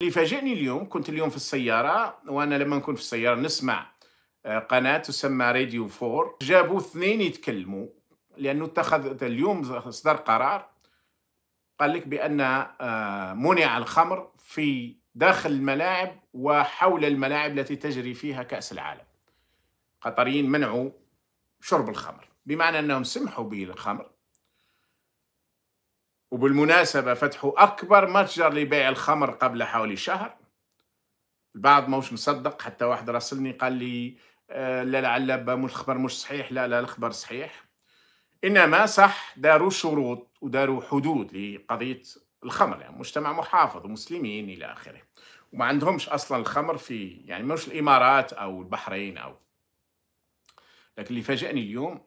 اللي فاجئني اليوم كنت اليوم في السيارة وأنا لما نكون في السيارة نسمع آه، قناة تسمى راديو فور جابوا اثنين يتكلموا لأنه اتخذ اليوم اصدر قرار قال لك بأن آه، منع الخمر في داخل الملاعب وحول الملاعب التي تجري فيها كأس العالم قطريين منعوا شرب الخمر بمعنى أنهم سمحوا بالخمر وبالمناسبة فتحوا أكبر متجر لبيع الخمر قبل حوالي شهر البعض موش مصدق حتى واحد راسلني قال لي آه، لا لعل الخبر مش صحيح لا لا الخبر صحيح إنما صح داروا شروط وداروا حدود لقضية الخمر يعني مجتمع محافظ ومسلمين إلى آخره وما عندهمش أصلا الخمر في يعني مش الإمارات أو البحرين أو لكن اللي فاجأني اليوم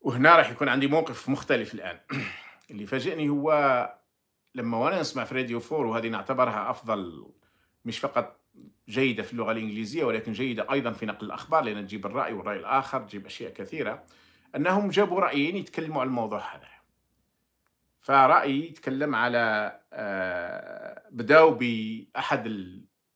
وهنا راح يكون عندي موقف مختلف الآن اللي فاجئني هو لما وانا نسمع في راديو فور وهذه نعتبرها افضل مش فقط جيده في اللغه الانجليزيه ولكن جيده ايضا في نقل الاخبار لان تجيب الراي والراي الاخر تجيب اشياء كثيره انهم جابوا رايين يتكلموا على الموضوع هذا فرأيي يتكلم على آه، بداو بأحد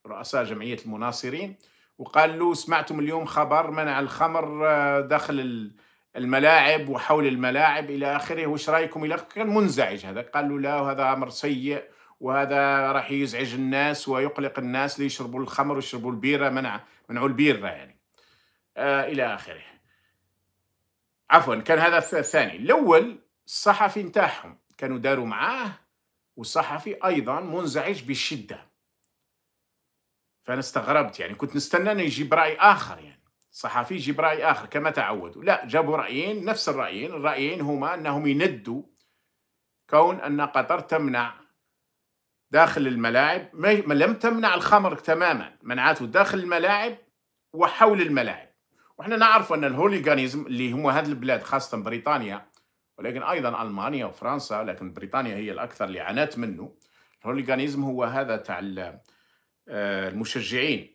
رؤساء جمعية المناصرين وقال له سمعتم اليوم خبر منع الخمر آه، داخل الملاعب وحول الملاعب الى اخره وش رايكم الى كان منزعج هذا قال له لا وهذا امر سيء وهذا راح يزعج الناس ويقلق الناس ليشربوا الخمر ويشربوا البيره منع منعوا البيره يعني آه الى اخره عفوا كان هذا الثاني الاول الصحفي نتاعهم كانوا داروا معاه والصحفي ايضا منزعج بشده فانا استغربت يعني كنت نستنى انه يجيب راي اخر يعني صحفي يجيب راي اخر كما تعودوا لا جابوا رايين نفس الرايين الرايين هما انهم يندوا كون ان قطر تمنع داخل الملاعب ما لم تمنع الخمر تماما منعته داخل الملاعب وحول الملاعب وحنا نعرف ان الهوليغانيزم اللي هما هذه البلاد خاصه بريطانيا ولكن ايضا المانيا وفرنسا لكن بريطانيا هي الاكثر اللي عانت منه الهوليغانيزم هو هذا تاع آه، المشجعين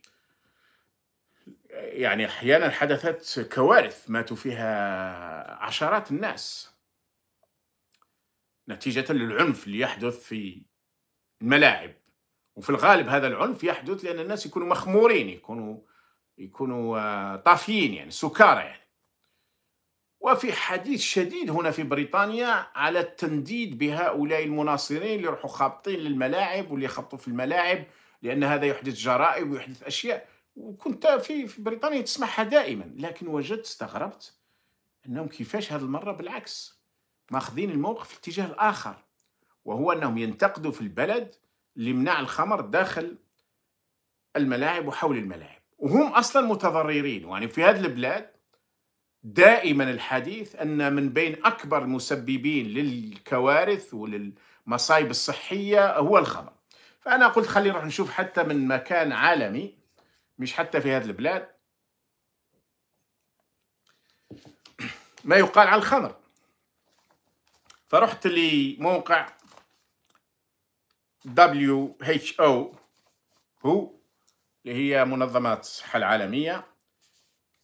يعني أحيانا حدثت كوارث ماتوا فيها عشرات الناس نتيجة للعنف اللي يحدث في الملاعب وفي الغالب هذا العنف يحدث لأن الناس يكونوا مخمورين يكونوا يكونوا آه، طافيين يعني سكارى يعني وفي حديث شديد هنا في بريطانيا على التنديد بهؤلاء المناصرين اللي يروحوا خابطين للملاعب واللي يخبطوا في الملاعب لأن هذا يحدث جرائم ويحدث أشياء وكنت في بريطانيا تسمعها دائما لكن وجدت استغربت انهم كيفاش هذه المره بالعكس ماخذين الموقف في الاتجاه الاخر وهو انهم ينتقدوا في البلد لمنع الخمر داخل الملاعب وحول الملاعب وهم اصلا متضررين يعني في هذه البلاد دائما الحديث ان من بين اكبر المسببين للكوارث وللمصايب الصحيه هو الخمر فانا قلت خلينا نروح نشوف حتى من مكان عالمي مش حتى في هذه البلاد ما يقال على الخمر فرحت لموقع WHO هو اللي هي منظمة الصحة العالمية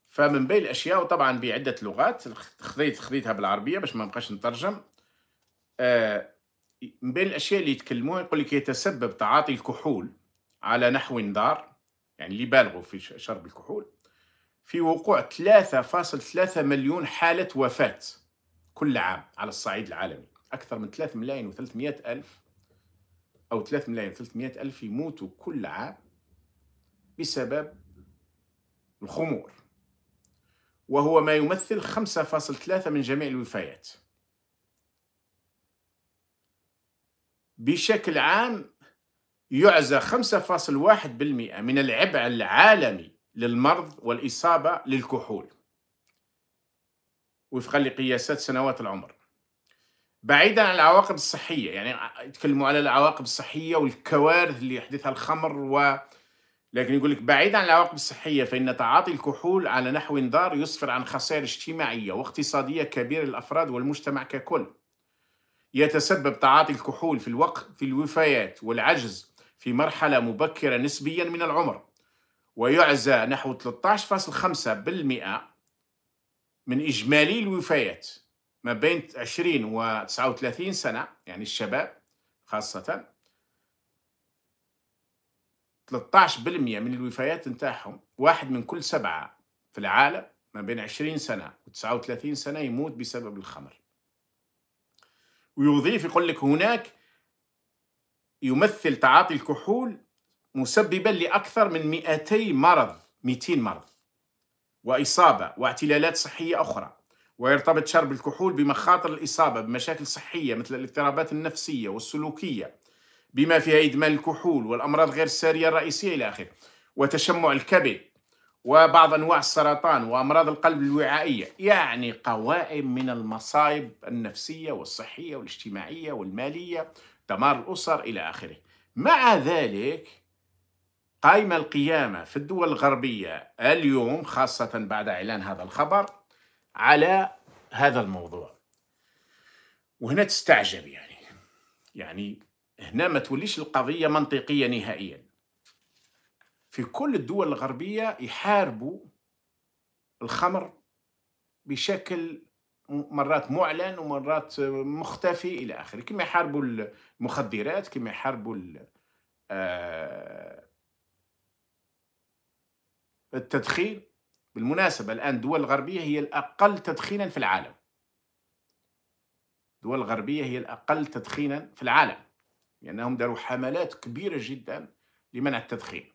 فمن بين الأشياء وطبعا بعدة لغات خذيت خذيتها بالعربية باش ما نبقاش نترجم آه، من بين الأشياء اللي يتكلموها يقول لك يتسبب تعاطي الكحول على نحو دار يعني اللي بالغوا في شرب الكحول في وقوع 3.3 مليون حالة وفاة كل عام على الصعيد العالمي أكثر من 3 ملايين و300 ألف أو 3 ملايين و300 ألف يموتوا كل عام بسبب الخمور وهو ما يمثل 5.3 من جميع الوفيات بشكل عام يعزى 5.1% من العبء العالمي للمرض والإصابة للكحول وفقا لقياسات سنوات العمر بعيدا عن العواقب الصحية يعني يتكلموا على العواقب الصحية والكوارث اللي يحدثها الخمر و لكن يقول لك بعيدا عن العواقب الصحية فإن تعاطي الكحول على نحو ضار يسفر عن خسائر اجتماعية واقتصادية كبيرة للأفراد والمجتمع ككل يتسبب تعاطي الكحول في الوقت في الوفيات والعجز في مرحلة مبكرة نسبيا من العمر ويعزى نحو 13.5% من إجمالي الوفيات ما بين 20 و 39 سنة يعني الشباب خاصة 13% من الوفيات نتاعهم واحد من كل سبعة في العالم ما بين 20 سنة و 39 سنة يموت بسبب الخمر ويضيف يقول لك هناك يمثل تعاطي الكحول مسببا لأكثر من 200 مرض 200 مرض وإصابة واعتلالات صحية أخرى ويرتبط شرب الكحول بمخاطر الإصابة بمشاكل صحية مثل الاضطرابات النفسية والسلوكية بما فيها إدمان الكحول والأمراض غير السارية الرئيسية إلى آخره وتشمع الكبد وبعض أنواع السرطان وأمراض القلب الوعائية يعني قوائم من المصائب النفسية والصحية والاجتماعية والمالية دمار الأسر إلى آخره مع ذلك قائمة القيامة في الدول الغربية اليوم خاصة بعد إعلان هذا الخبر على هذا الموضوع وهنا تستعجب يعني يعني هنا ما توليش القضية منطقية نهائيا في كل الدول الغربية يحاربوا الخمر بشكل مرات معلن ومرات مختفي الى اخره كما يحاربوا المخدرات كما يحاربوا آه، التدخين بالمناسبه الان الدول الغربيه هي الاقل تدخينا في العالم الدول الغربيه هي الاقل تدخينا في العالم لانهم داروا حملات كبيره جدا لمنع التدخين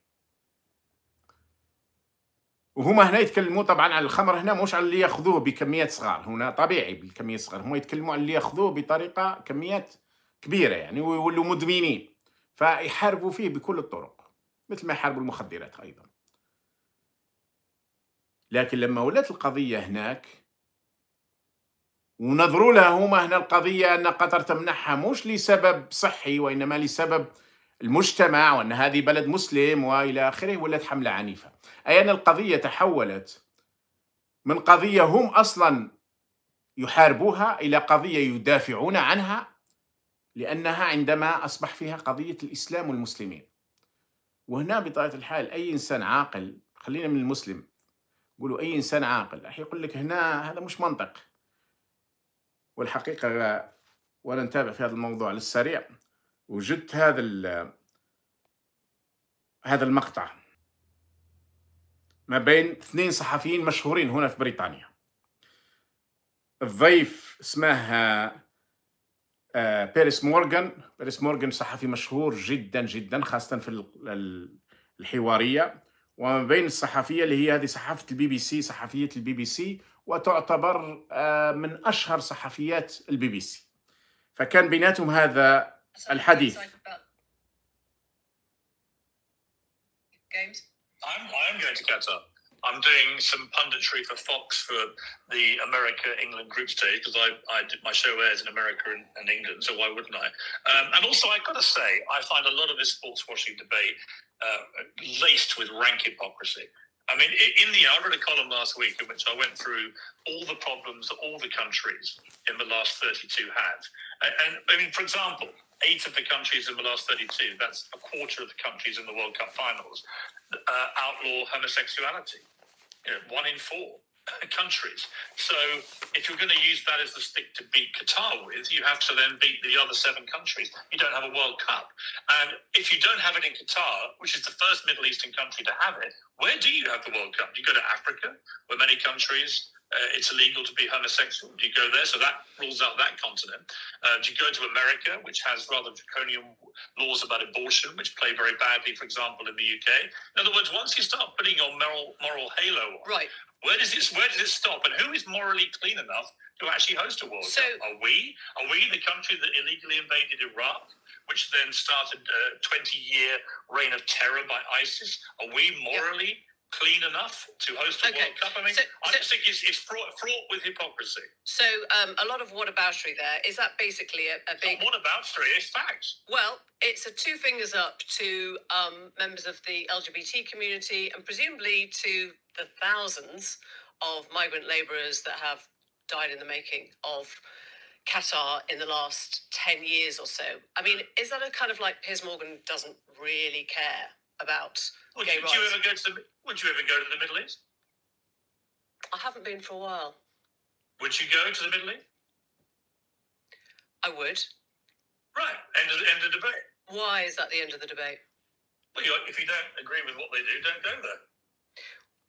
وهما هنا يتكلموا طبعا على الخمر هنا مش على اللي ياخذوه بكميات صغار هنا طبيعي بالكمية صغار هما يتكلموا على اللي ياخذوه بطريقة كميات كبيرة يعني ويولوا مدمنين فيحاربوا فيه بكل الطرق مثل ما يحاربوا المخدرات أيضا لكن لما ولات القضية هناك ونظروا لها هما هنا القضية أن قطر تمنحها مش لسبب صحي وإنما لسبب المجتمع وأن هذه بلد مسلم وإلى آخره ولت حملة عنيفة أي أن القضية تحولت من قضية هم أصلا يحاربوها إلى قضية يدافعون عنها لأنها عندما أصبح فيها قضية الإسلام والمسلمين وهنا بطبيعة الحال أي إنسان عاقل خلينا من المسلم قولوا أي إنسان عاقل راح يقول لك هنا هذا مش منطق والحقيقة وأنا نتابع في هذا الموضوع على السريع وجدت هذا هذا المقطع ما بين اثنين صحفيين مشهورين هنا في بريطانيا الضيف اسمه آه، بيريس مورغان بيريس مورغان صحفي مشهور جدا جدا خاصة في الحوارية وما بين الصحفية اللي هي هذه صحافة البي بي سي صحفية البي بي سي وتعتبر آه، من أشهر صحفيات البي بي سي فكان بيناتهم هذا الحديث games? I'm, I'm going to Qatar. I'm doing some punditry for Fox for the America England group stage because I, I did my show airs in America and, and England, so why wouldn't I? Um, and also, I've got to say, I find a lot of this sports washing debate uh, laced with rank hypocrisy. I mean, in the I wrote a column last week in which I went through all the problems that all the countries in the last 32 had, And, and I mean, for example, eight of the countries in the last 32, that's a quarter of the countries in the World Cup finals, uh, outlaw homosexuality. You know, one in four countries. So if you're going to use that as the stick to beat Qatar with, you have to then beat the other seven countries. You don't have a World Cup. And if you don't have it in Qatar, which is the first Middle Eastern country to have it, where do you have the World Cup? You go to Africa, where many countries uh, it's illegal to be homosexual. Do you go there? So that rules out that continent. Uh, do you go to America, which has rather draconian laws about abortion, which play very badly, for example, in the UK? In other words, once you start putting your moral, moral halo on, right. Where does it where does it stop? And who is morally clean enough to actually host a war? so, Are we? Are we the country that illegally invaded Iraq, which then started a 20 year reign of terror by ISIS? Are we morally? clean enough to host a okay. World Cup? I mean, so, I so, just think it's, it's fraught, fraught with hypocrisy. So, um, a lot of whataboutery there. Is that basically a, a big. Not whataboutery, it's facts. Well, it's a two fingers up to um, members of the LGBT community and presumably to the thousands of migrant labourers that have died in the making of. Qatar in the last 10 years or so. I mean, is that a kind of like Piers Morgan doesn't really care about well, gay did rights? you ever go to the, would you ever go to the Middle East? I haven't been for a while. Would you go to the Middle East? I would. Right. End of, the, end of the debate. Why is that the end of the debate? Well, if you don't agree with what they do, don't go there.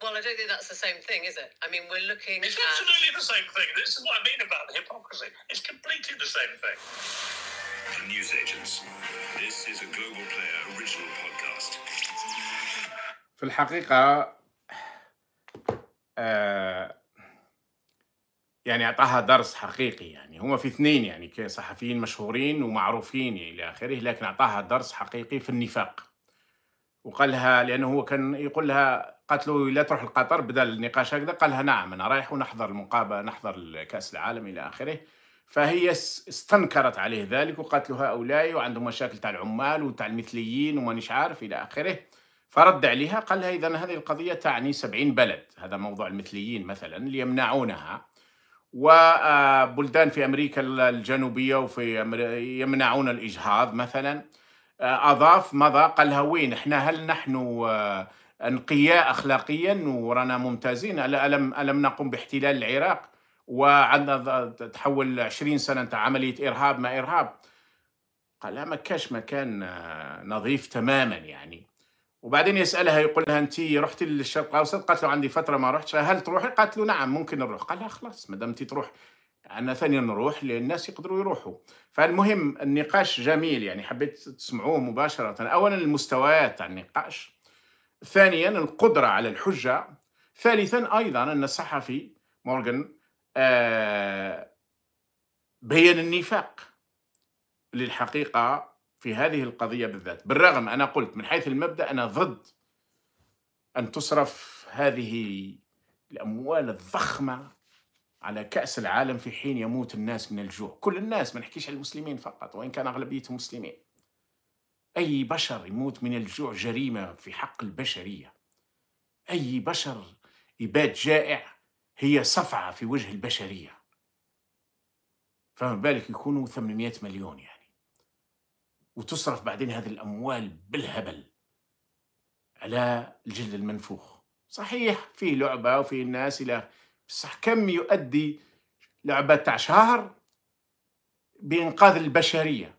Well, I don't think that's the same thing, is it? I mean, we're looking. It's at... absolutely the same thing. This is what I mean about the hypocrisy. It's completely the same thing. The news agents. This is a global player original podcast. في الحقيقة آه، يعني أعطاها درس حقيقي يعني هما في اثنين يعني صحفيين مشهورين ومعروفين إلى آخره لكن أعطاها درس حقيقي في النفاق وقالها لأنه هو كان يقول لها قالت له لا تروح لقطر بدل النقاش هكذا قالها نعم أنا رايح ونحضر المقابلة نحضر كأس العالم إلى آخره فهي استنكرت عليه ذلك وقالت له هؤلاء وعندهم مشاكل تاع العمال وتاع المثليين ومانيش عارف إلى آخره فرد عليها قال لها إذا هذه القضية تعني سبعين بلد هذا موضوع المثليين مثلا ليمنعونها وبلدان في أمريكا الجنوبية وفي يمنعون الإجهاض مثلا أضاف مضى قال لها وين إحنا هل نحن آه، انقياء أخلاقيا ورانا ممتازين ألم, ألم نقم باحتلال العراق وعندنا تحول 20 سنة عملية إرهاب ما إرهاب قال لا ما كاش مكان آه، نظيف تماما يعني وبعدين يسالها يقول لها انت رحتي للشرق الاوسط؟ قالت له عندي فتره ما رحتش هل تروحي؟ قالت له نعم ممكن نروح قال لها خلاص ما دام انت تروح انا يعني ثانيا نروح للناس يقدروا يروحوا فالمهم النقاش جميل يعني حبيت تسمعوه مباشره اولا المستويات تاع النقاش ثانيا القدره على الحجه ثالثا ايضا ان الصحفي مورغان آه بين النفاق للحقيقه في هذه القضية بالذات بالرغم أنا قلت من حيث المبدأ أنا ضد أن تصرف هذه الأموال الضخمة على كأس العالم في حين يموت الناس من الجوع كل الناس ما نحكيش على المسلمين فقط وإن كان أغلبيتهم مسلمين أي بشر يموت من الجوع جريمة في حق البشرية أي بشر يبات جائع هي صفعة في وجه البشرية فما بالك يكونوا 800 مليون يعني وتصرف بعدين هذه الأموال بالهبل على الجلد المنفوخ صحيح في لعبة وفي ناس إلى صح كم يؤدي لعبة تاع شهر بإنقاذ البشرية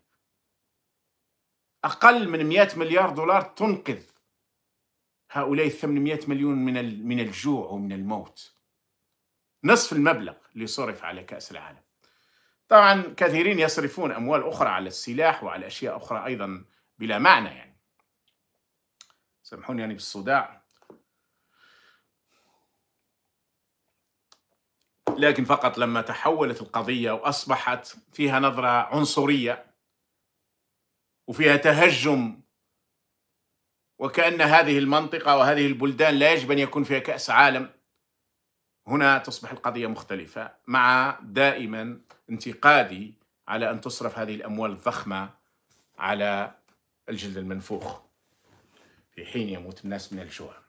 أقل من 100 مليار دولار تنقذ هؤلاء 800 مليون من من الجوع ومن الموت نصف المبلغ اللي صرف على كأس العالم طبعا كثيرين يصرفون أموال أخرى على السلاح وعلى أشياء أخرى أيضا بلا معنى يعني سامحوني يعني بالصداع لكن فقط لما تحولت القضية وأصبحت فيها نظرة عنصرية وفيها تهجم وكأن هذه المنطقة وهذه البلدان لا يجب أن يكون فيها كأس عالم هنا تصبح القضية مختلفة مع دائما انتقادي على أن تصرف هذه الأموال الضخمة على الجلد المنفوخ في حين يموت الناس من الجوع